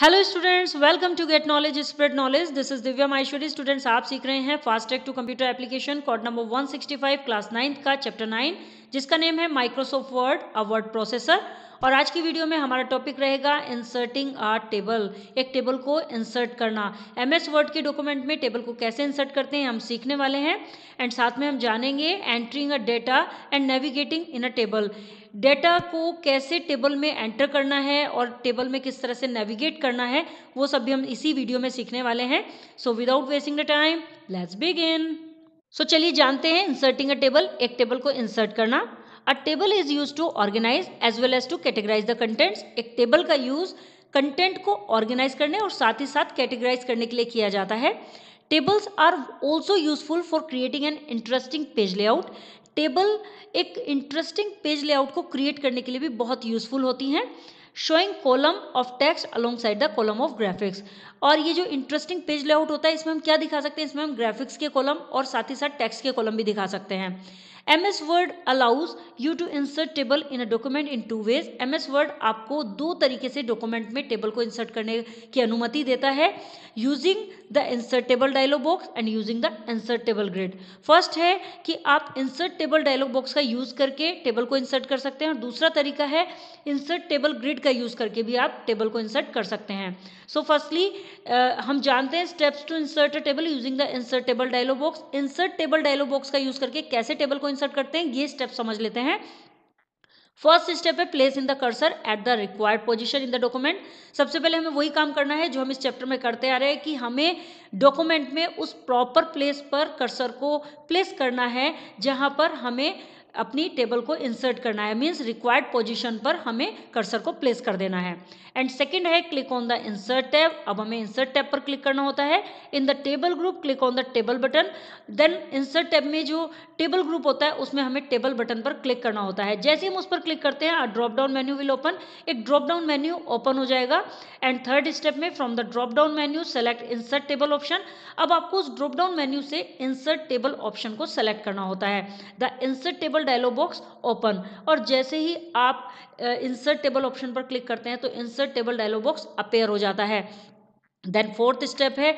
Hello students welcome to get knowledge spread knowledge this is Divya Maheshwari students आप सीख रहे हैं fast track to computer application code number 165 class ninth का chapter nine जिसका name है Microsoft Word a word processor और आज की वीडियो में हमारा टॉपिक रहेगा इंसर्टिंग आ टेबल एक टेबल को इंसर्ट करना एम एस वर्ड के डॉक्यूमेंट में टेबल को कैसे इंसर्ट करते हैं हम सीखने वाले हैं एंड साथ में हम जानेंगे entering a data and navigating in a table data को कैसे टेबल में एंटर करना है और टेबल में किस तरह से नेविगेट करना है वो सब भी हम इसी वीडियो में सीखने वाले हैं so without wasting the time let's begin so चलिए जानते हैं इंसर्टिंग अ टेबल एक टेबल को इंसर्ट करना a table is use to organise as well as to categorise the contents एक टेबल का यूज कंटेंट को ऑर्गेनाइज करने और साथ ही साथ कैटेगराइज करने के लिए किया जाता है tables are also useful for creating an interesting page layout table एक इंटरेस्टिंग पेज लेआउट को क्रिएट करने के लिए भी बहुत यूजफुल होती हैं showing column of text alongside the column of graphics और ये जो इंटरेस्टिंग पेज लेआउट होता है इसमें हम क्या दिखा सकते हैं इसमें हम ग्राफिक्स के कॉलम और साथ ही साथ टेक्स्ट के कॉलम भी दिखा सकते हैं MS Word allows you to insert table in a document in two ways MS Word आपको दो तरीके से डॉक्यूमेंट में टेबल को इंसर्ट करने की अनुमति देता है using the insert table dialog box and using the insert table grid first है कि आप इंसर्ट टेबल डायलॉग बॉक्स का यूज करके टेबल को इंसर्ट कर सकते हैं और दूसरा तरीका है इंसर्ट टेबल ग्रिड का यूज करके भी आप टेबल को इंसर्ट कर सकते हैं सो so फर्स्टली uh, हम जानते हैं steps to insert a table using the insert table dialog box insert table dialog box का यूज करके कैसे टेबल को इंसर्ट करते हैं ये स्टेप समझ लेते हैं फर्स्ट स्टेप है place in the cursor at the required position in the document सबसे पहले हमें वही काम करना है जो हम इस चैप्टर में करते आ रहे हैं कि हमें डॉक्यूमेंट में उस प्रॉपर प्लेस पर कर्सर को प्लेस करना है जहां पर हमें अपनी टेबल को इंसर्ट करना है मीन्स रिक्वायर्ड पोजिशन पर हमें कर्सर को प्लेस कर देना है एंड सेकेंड है click on the insert tab अब हमें इंसर्ट टैब पर क्लिक करना होता है in the table group click on the table button then insert tab में जो टेबल ग्रुप होता है उसमें हमें टेबल बटन पर क्लिक करना होता है जैसे हम उस पर क्लिक करते हैं drop down menu will open एक ड्रॉप डाउन मेन्यू ओपन हो जाएगा एंड थर्ड स्टेप में from the drop down menu select insert table option अब आपको उस ड्रॉप डाउन मेन्यू से इंसर्ट टेबल ऑप्शन को सेलेक्ट करना होता है the insert table dialog box open और जैसे ही आप इंसर्ट टेबल ऑप्शन पर क्लिक करते हैं तो insert table dialog box appear हो जाता है देन फोर्थ स्टेप है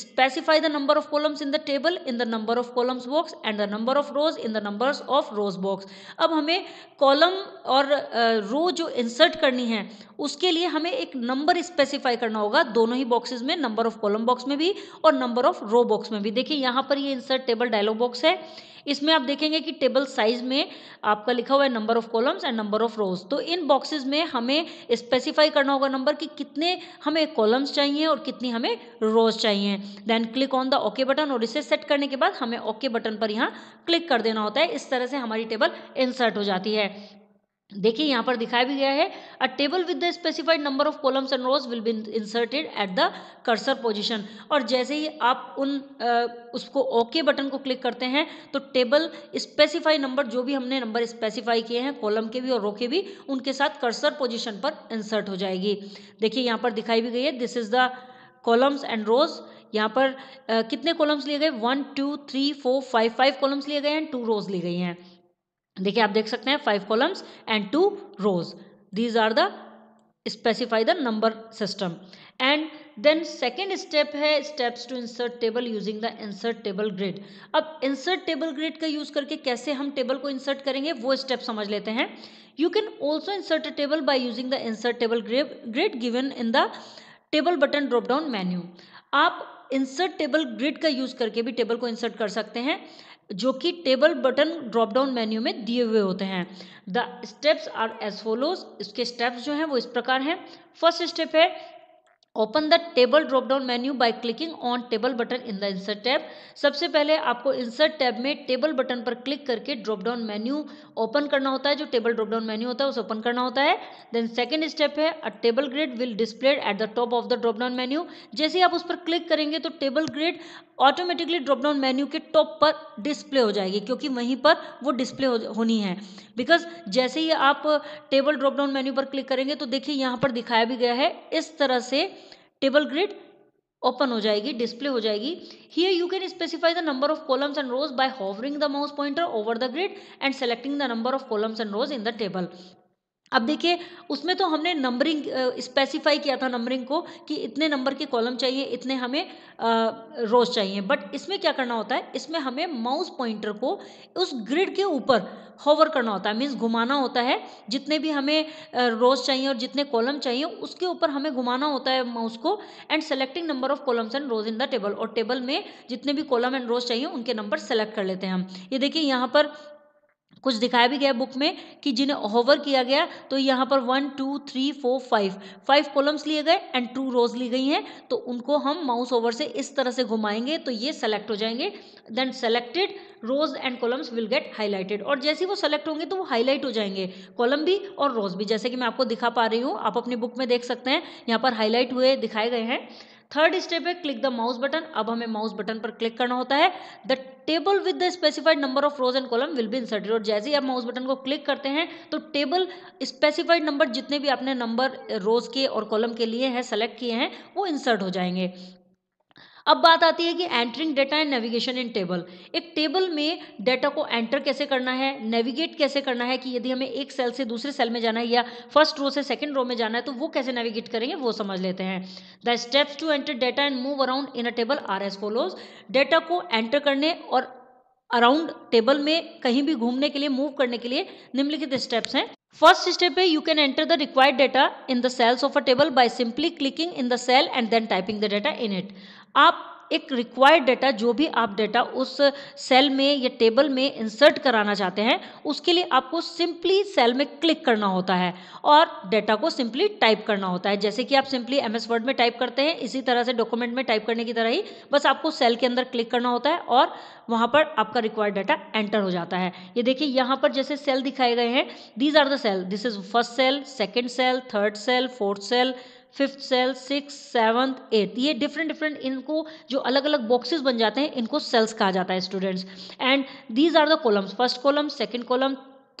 specify the number of columns in the table in the number of columns box and the number of rows in the numbers of rows box अब हमें column और रो uh, जो insert करनी है उसके लिए हमें एक नंबर स्पेसिफाई करना होगा दोनों ही बॉक्सेस में नंबर ऑफ कॉलम बॉक्स में भी और नंबर ऑफ रो बॉक्स में भी देखिए यहाँ पर ये इंसर्ट टेबल डायलॉग बॉक्स है इसमें आप देखेंगे कि टेबल साइज में आपका लिखा हुआ है number of columns and number of rows तो इन बॉक्सेस में हमें स्पेसिफाई करना होगा नंबर कि कितने हमें कॉलम्स चाहिए और कितनी हमें रोज चाहिए then click on the okay button और इसे सेट करने के बाद हमें ओके okay बटन पर यहाँ क्लिक कर देना होता है इस तरह से हमारी टेबल इंसर्ट हो जाती है देखिए यहाँ पर दिखाया भी गया है a table with the specified number of columns and rows will be inserted at the cursor position और जैसे ही आप उन आ, उसको ओके okay बटन को क्लिक करते हैं तो टेबल स्पेसिफाई नंबर जो भी हमने नंबर स्पेसिफाई किए हैं कॉलम के भी और रो के भी उनके साथ कर्सर पोजिशन पर इंसर्ट हो जाएगी देखिए यहाँ पर दिखाई भी गई है this is the columns and rows यहाँ पर आ, कितने कॉलम्स लिए गए one two three four five five columns लिए गए हैं टू रोज ली गई हैं देखिए आप देख सकते हैं five columns and two rows these are the specify the number system and then second step है steps to insert table using the insert table grid अब इंसर्ट टेबल ग्रिड का यूज करके कैसे हम टेबल को इंसर्ट करेंगे वो step समझ लेते हैं you can also insert a table by using the insert table grid given in the table button drop down menu आप इंसर्ट टेबल ग्रिड का यूज करके भी टेबल को इंसर्ट कर सकते हैं जो कि table button drop down menu में दिए हुए होते हैं the steps are as follows इसके स्टेप्स जो हैं वो इस प्रकार हैं फर्स्ट स्टेप है open the table drop down menu by clicking on table button in the insert tab सबसे पहले आपको इंसर्ट टैब में टेबल बटन पर क्लिक करके ड्रॉप डाउन मेन्यू ओपन करना होता है जो टेबल ड्रॉप डाउन मेन्यू होता है उसे ओपन करना होता है देन सेकेंड स्टेप है a table grid will displayed at the top of the drop down menu जैसे ही आप उस पर क्लिक करेंगे तो table grid automatically drop down menu के टॉप पर डिस्प्ले हो जाएगी क्योंकि वहीं पर वो डिस्प्ले हो, होनी है बिकॉज जैसे ही आप टेबल ड्रॉप डाउन मेन्यू पर क्लिक करेंगे तो देखिए यहाँ पर दिखाया भी गया है इस तरह से टेबल ग्रिड ओपन हो जाएगी डिस्प्ले हो जाएगी here you can specify the number of columns and rows by hovering the mouse pointer over the grid and selecting the number of columns and rows in the table अब देखिए उसमें तो हमने numbering specify किया था numbering को कि इतने नंबर के कॉलम चाहिए इतने हमें रोज चाहिए बट इसमें क्या करना होता है इसमें हमें माउस पॉइंटर को उस ग्रिड के ऊपर होवर करना होता है मीन्स घुमाना होता है जितने भी हमें रोज चाहिए और जितने कॉलम चाहिए उसके ऊपर हमें घुमाना होता है माउस को and selecting number of columns and rows in the table और टेबल में जितने भी कॉलम एंड रोज चाहिए उनके नंबर सेलेक्ट कर लेते हैं हम ये देखिए यहाँ पर कुछ दिखाया भी गया बुक में कि जिन्हें ओवर किया गया तो यहाँ पर one two three four five five columns लिए गए एंड टू रोज ली गई हैं तो उनको हम माउस ओवर से इस तरह से घुमाएंगे तो ये सेलेक्ट हो जाएंगे then selected rows and columns will get highlighted और जैसे वो सेलेक्ट होंगे तो वो हाईलाइट हो जाएंगे कॉलम भी और रोज भी जैसे कि मैं आपको दिखा पा रही हूँ आप अपनी बुक में देख सकते हैं यहाँ पर हाईलाइट हुए दिखाए गए हैं थर्ड स्टेप है क्लिक द माउस बटन अब हमें माउस बटन पर क्लिक करना होता है the table with the specified number of rows and column will be inserted और जैसे ही आप माउस बटन को क्लिक करते हैं तो टेबल स्पेसिफाइड नंबर जितने भी आपने नंबर रोज के और कॉलम के लिए हैं सेलेक्ट किए हैं वो इंसर्ट हो जाएंगे अब बात आती है कि entering data and navigation in table एक टेबल में डेटा को एंटर कैसे करना है नेविगेट कैसे करना है कि यदि हमें एक सेल से दूसरे सेल में जाना है या फर्स्ट रो से सेकंड रो में जाना है तो वो कैसे नेविगेट करेंगे वो समझ लेते हैं the steps to enter data and move around in a table are as follows data को एंटर करने और अराउंड टेबल में कहीं भी घूमने के लिए मूव करने के लिए निम्नलिखित स्टेप्स हैं फर्स्ट स्टेप है you can enter the required data in the cells of a table by simply clicking in the cell and then typing the data in it आप एक रिक्वायर्ड डाटा जो भी आप डाटा उस cell में या table में इंसर्ट कराना चाहते हैं उसके लिए आपको सिंपली सेल में क्लिक करना होता है और डाटा को सिंपली टाइप करना होता है जैसे कि आप सिंपली एमएस वर्ड में टाइप करते हैं इसी तरह से डॉक्यूमेंट में टाइप करने की तरह ही बस आपको सेल के अंदर क्लिक करना होता है और वहां पर आपका रिक्वायर्ड डाटा एंटर हो जाता है ये देखिए यहां पर जैसे सेल दिखाए गए हैं these are the cell this is first cell second cell third cell fourth cell fifth cell six seventh eighth ये डिफरेंट डिफरेंट इनको जो अलग अलग बॉक्सेस बन जाते हैं इनको सेल्स कहा जाता है students and these are the columns first column second column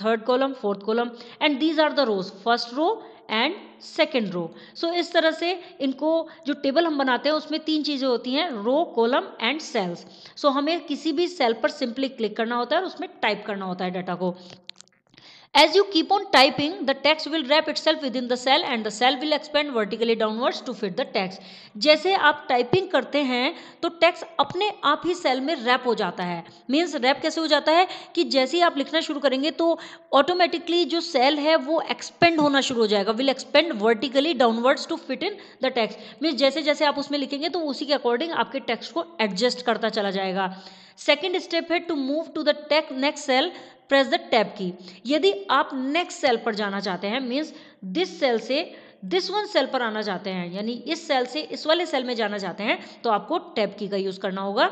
third column fourth column and these are the rows first row and second row so इस तरह से इनको जो टेबल हम बनाते हैं उसमें तीन चीज़ें होती हैं row column and cells so हमें किसी भी सेल पर सिंपली क्लिक करना होता है और उसमें टाइप करना होता है डाटा को As you keep on typing, the text will wrap itself within the cell and the cell will expand vertically downwards to fit the text. जैसे आप टाइपिंग करते हैं तो टेक्स्ट अपने आप ही सेल में रैप हो जाता है मीन्स रैप कैसे हो जाता है कि जैसे ही आप लिखना शुरू करेंगे तो ऑटोमेटिकली जो सेल है वो एक्सपेंड होना शुरू हो जाएगा will expand vertically downwards to fit in the text means जैसे जैसे आप उसमें लिखेंगे तो उसी के अकॉर्डिंग आपके टेक्स्ट को एडजस्ट करता चला जाएगा सेकेंड स्टेप है to move to the take next cell press the tab key यदि आप नेक्स्ट सेल पर जाना चाहते हैं मीन्स दिस सेल से दिस वन सेल पर आना चाहते हैं यानी इस सेल से इस वाले सेल में जाना चाहते हैं तो आपको टैब की का यूज़ करना होगा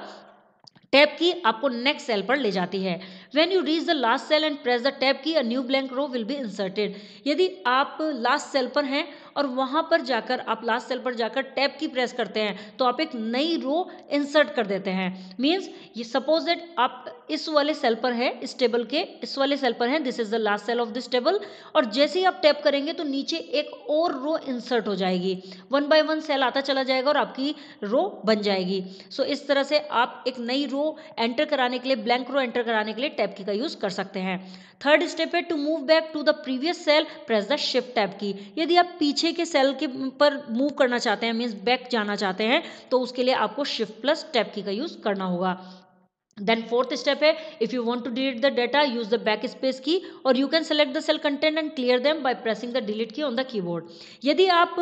टैब की आपको नेक्स्ट सेल पर ले जाती है when you reach the last cell and press the tab key a new blank row will be inserted यदि आप लास्ट सेल पर हैं और वहां पर जाकर आप लास्ट सेल पर जाकर टैप की प्रेस करते हैं तो आप एक नई रो इंसर्ट कर देते हैं मीन्स ये सपोज दैट आप इस वाले सेल पर है इस टेबल के इस वाले सेल पर है this is the last cell of this table और जैसे ही आप टैप करेंगे तो नीचे एक और रो इंसर्ट हो जाएगी वन बाय वन सेल आता चला जाएगा और आपकी रो बन जाएगी सो so, इस तरह से आप एक नई रो एंटर कराने के लिए ब्लैंक रो एंटर कराने के लिए टैप की का यूज़ कर सकते हैं थर्ड स्टेप है to move back to the previous cell press the shift tab key यदि आप पीछे पीछे के सेल के पर मूव करना चाहते हैं मीन्स बैक जाना चाहते हैं तो उसके लिए आपको शिफ्ट प्लस टैप की का यूज़ करना होगा देन फोर्थ स्टेप है if you want to delete the data use the back space key और you can select the cell content and clear them by pressing the delete key on the keyboard यदि आप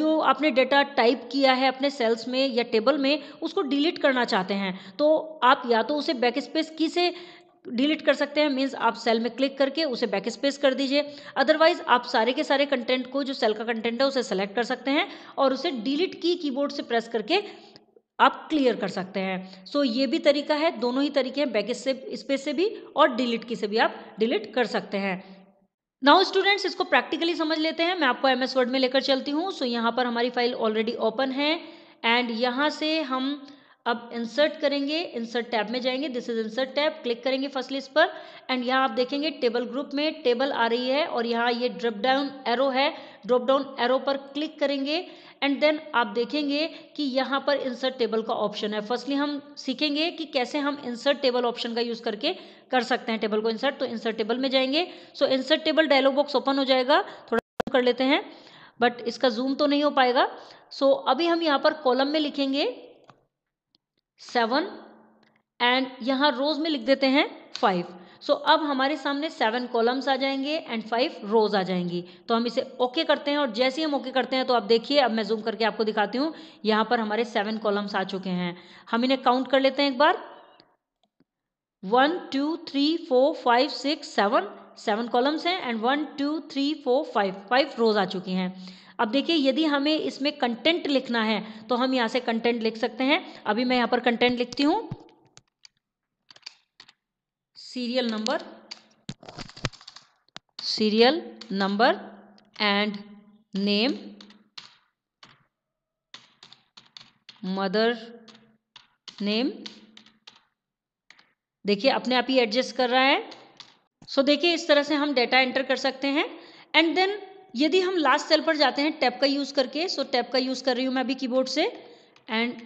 जो आपने data type किया है अपने sales में या टेबल में उसको डिलीट करना चाहते हैं तो आप या तो उसे बैक स्पेस की से डिलीट कर सकते हैं मीन्स आप सेल में क्लिक करके उसे बैक स्पेस कर दीजिए अदरवाइज आप सारे के सारे कंटेंट को जो सेल का कंटेंट है उसे सेलेक्ट कर सकते हैं और उसे डिलीट की कीबोर्ड से प्रेस करके आप क्लियर कर सकते हैं सो so, ये भी तरीका है दोनों ही तरीके हैं बैक स्पेस से भी और डिलीट की से भी आप डिलीट कर सकते हैं नाउ स्टूडेंट्स इसको प्रैक्टिकली समझ लेते हैं मैं आपको एम एस वर्ड में लेकर चलती हूँ सो so, यहाँ पर हमारी फाइल ऑलरेडी ओपन है एंड यहाँ से हम अब इंसर्ट करेंगे इंसर्ट टैब में जाएंगे this is insert tab click करेंगे फर्स्ट लिस्ट पर एंड यहाँ आप देखेंगे टेबल ग्रुप में टेबल आ रही है और यहाँ ये ड्रॉप डाउन एरो है ड्रॉप डाउन एरो पर क्लिक करेंगे एंड देन आप देखेंगे कि यहाँ पर इंसर्ट टेबल का ऑप्शन है फर्स्टली हम सीखेंगे कि कैसे हम इंसर्ट टेबल ऑप्शन का यूज़ करके कर सकते हैं टेबल को इंसर्ट तो इंसर्ट टेबल में जाएंगे so insert table dialog box open हो जाएगा थोड़ा कर लेते हैं बट इसका जूम तो नहीं हो पाएगा सो so, अभी हम यहाँ पर कॉलम में लिखेंगे सेवन एंड यहाँ रोज में लिख देते हैं फाइव सो so, अब हमारे सामने सेवन कॉलम्स आ जाएंगे एंड फाइव रोज आ जाएंगी तो हम इसे ओके okay करते हैं और जैसे ही हम ओके okay करते हैं तो आप देखिए अब मैं जूम करके आपको दिखाती हूँ यहाँ पर हमारे सेवन कॉलम्स आ चुके हैं हम इन्हें काउंट कर लेते हैं एक बार one two three four five six seven seven columns हैं and one two three four five five rows आ चुकी हैं अब देखिए यदि हमें इसमें कंटेंट लिखना है तो हम यहां से कंटेंट लिख सकते हैं अभी मैं यहां पर कंटेंट लिखती हूं serial number serial number and name mother name देखिए अपने आप ही एडजस्ट कर रहा है सो so, देखिए इस तरह से हम डेटा एंटर कर सकते हैं एंड देन यदि हम लास्ट सेल पर जाते हैं टैप का यूज़ करके सो टैप का यूज़ कर रही हूं मैं अभी कीबोर्ड से एंड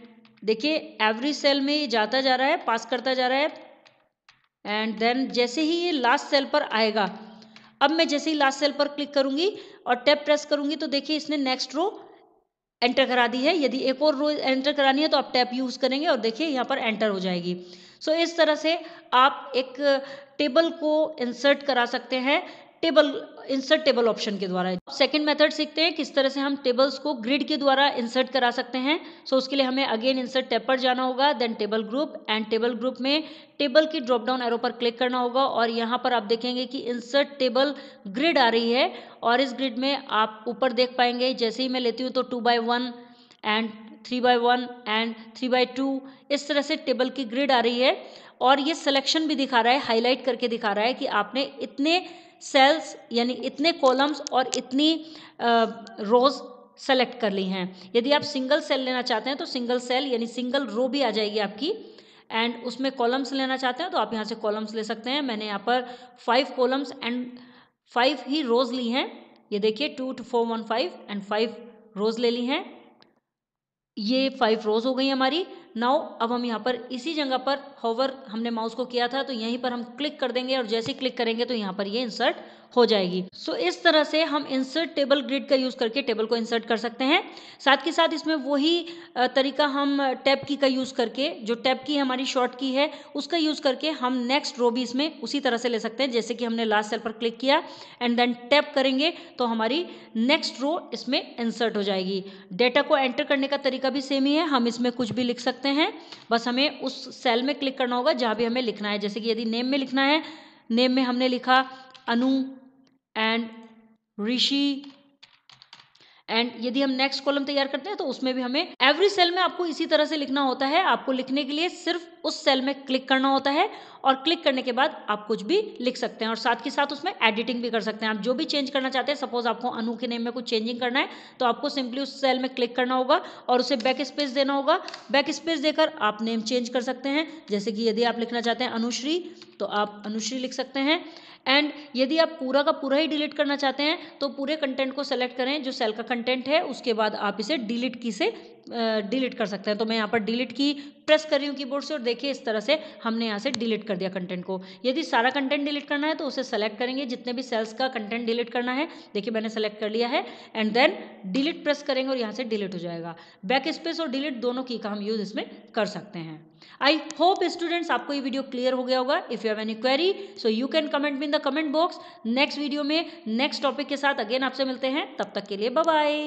देखिए एवरी सेल में ये जाता जा रहा है पास करता जा रहा है एंड देन जैसे ही ये लास्ट सेल पर आएगा अब मैं जैसे ही लास्ट सेल पर क्लिक करूंगी और टैप प्रेस करूंगी तो देखिए इसने नेक्स्ट रो एंटर करा दी है यदि एक और रो एंटर करानी है तो आप टैप यूज़ करेंगे और देखिए यहाँ पर एंटर हो जाएगी सो so, इस तरह से आप एक टेबल को इंसर्ट करा सकते हैं टेबल इंसर्ट टेबल ऑप्शन के द्वारा सेकंड मेथड सीखते हैं किस तरह से हम टेबल्स को ग्रिड के द्वारा इंसर्ट करा सकते हैं सो so उसके लिए हमें अगेन इंसर्ट टैब पर जाना होगा then table group and table group में टेबल की ड्रॉप डाउन एरो पर क्लिक करना होगा और यहाँ पर आप देखेंगे कि इंसर्ट टेबल ग्रिड आ रही है और इस ग्रिड में आप ऊपर देख पाएंगे जैसे ही मैं लेती हूँ तो two by one and three by one and three by two इस तरह से टेबल की ग्रिड आ रही है और ये सिलेक्शन भी दिखा रहा है हाईलाइट करके दिखा रहा है कि आपने इतने सेल्स यानी इतने कॉलम्स और इतनी रोज़ सेलेक्ट कर ली हैं यदि आप सिंगल सेल लेना चाहते हैं तो सिंगल सेल यानी सिंगल रो भी आ जाएगी आपकी एंड उसमें कॉलम्स लेना चाहते हैं तो आप यहाँ से कॉलम्स ले सकते हैं मैंने यहाँ पर फाइव कॉलम्स एंड फाइव ही रोज़ ली हैं ये देखिए two two four one five and five rows ले ली हैं ये फाइव रोज हो गई हमारी नाउ अब हम यहाँ पर इसी जगह पर होवर हमने माउस को किया था तो यहीं पर हम क्लिक कर देंगे और जैसे क्लिक करेंगे तो यहाँ पर ये इंसर्ट हो जाएगी सो so, इस तरह से हम इंसर्ट टेबल ग्रिड का यूज़ करके टेबल को इंसर्ट कर सकते हैं साथ के साथ इसमें वही तरीका हम टैप की का यूज़ करके जो टैप की हमारी शॉर्ट की है उसका यूज़ करके हम नेक्स्ट रो भी इसमें उसी तरह से ले सकते हैं जैसे कि हमने लास्ट सेल पर क्लिक किया एंड देन टैप करेंगे तो हमारी नेक्स्ट रो इसमें इंसर्ट हो जाएगी डेटा को एंटर करने का तरीका भी सेम ही है हम इसमें कुछ भी लिख सकते सकते हैं बस हमें उस सेल में क्लिक करना होगा जहाँ भी हमें लिखना है जैसे कि यदि नेम में लिखना है नेम में हमने लिखा अनु एंड ऋषि एंड यदि हम नेक्स्ट कॉलम तैयार करते हैं तो उसमें भी हमें एवरी सेल में आपको इसी तरह से लिखना होता है आपको लिखने के लिए सिर्फ उस सेल में क्लिक करना होता है और क्लिक करने के बाद आप कुछ भी लिख सकते हैं और साथ के साथ उसमें एडिटिंग भी कर सकते हैं आप जो भी चेंज करना चाहते हैं सपोज आपको अनु के नेम में कुछ चेंजिंग करना है तो आपको सिंपली उस सेल में क्लिक करना होगा और उसे बैक स्पेस देना होगा बैक स्पेस देकर आप नेम चेंज कर सकते हैं जैसे कि यदि आप लिखना चाहते हैं अनुश्री तो आप अनुश्री लिख सकते हैं एंड यदि आप पूरा का पूरा ही डिलीट करना चाहते हैं तो पूरे कंटेंट को सेलेक्ट करें जो सेल का कंटेंट है उसके बाद आप इसे डिलीट की से डिलीट कर सकते हैं तो मैं यहाँ पर डिलीट की प्रेस कर रही हूँ कीबोर्ड से और देखिए इस तरह से हमने यहाँ से डिलीट कर दिया कंटेंट को यदि सारा कंटेंट डिलीट करना है तो उसे सेलेक्ट करेंगे जितने भी सेल्स का कंटेंट डिलीट करना है देखिए मैंने सेलेक्ट कर लिया है एंड देन डिलीट प्रेस करेंगे और यहाँ से डिलीट हो जाएगा बैक स्पेस और डिलीट दोनों की का हम यूज़ इसमें कर सकते हैं आई होप स्टूडेंट्स आपको ये वीडियो क्लियर हो गया होगा if you have any query so you can comment in the comment box next video में नेक्स्ट टॉपिक के साथ अगेन आपसे मिलते हैं तब तक के लिए बाय